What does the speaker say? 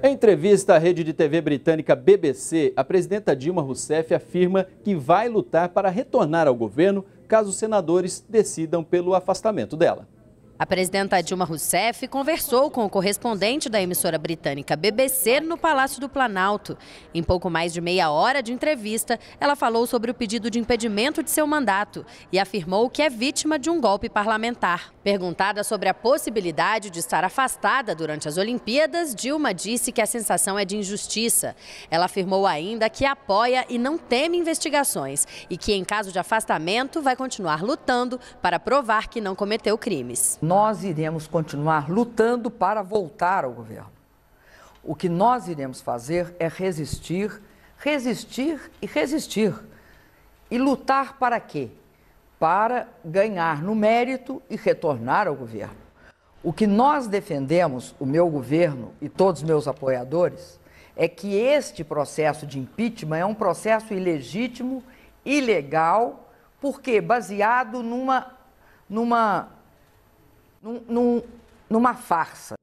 Em entrevista à rede de TV britânica BBC, a presidenta Dilma Rousseff afirma que vai lutar para retornar ao governo caso os senadores decidam pelo afastamento dela. A presidenta Dilma Rousseff conversou com o correspondente da emissora britânica BBC no Palácio do Planalto. Em pouco mais de meia hora de entrevista, ela falou sobre o pedido de impedimento de seu mandato e afirmou que é vítima de um golpe parlamentar. Perguntada sobre a possibilidade de estar afastada durante as Olimpíadas, Dilma disse que a sensação é de injustiça. Ela afirmou ainda que apoia e não teme investigações e que, em caso de afastamento, vai continuar lutando para provar que não cometeu crimes. Nós iremos continuar lutando para voltar ao governo. O que nós iremos fazer é resistir, resistir e resistir. E lutar para quê? Para ganhar no mérito e retornar ao governo. O que nós defendemos, o meu governo e todos meus apoiadores, é que este processo de impeachment é um processo ilegítimo, ilegal, porque baseado numa, numa num, num, numa farsa.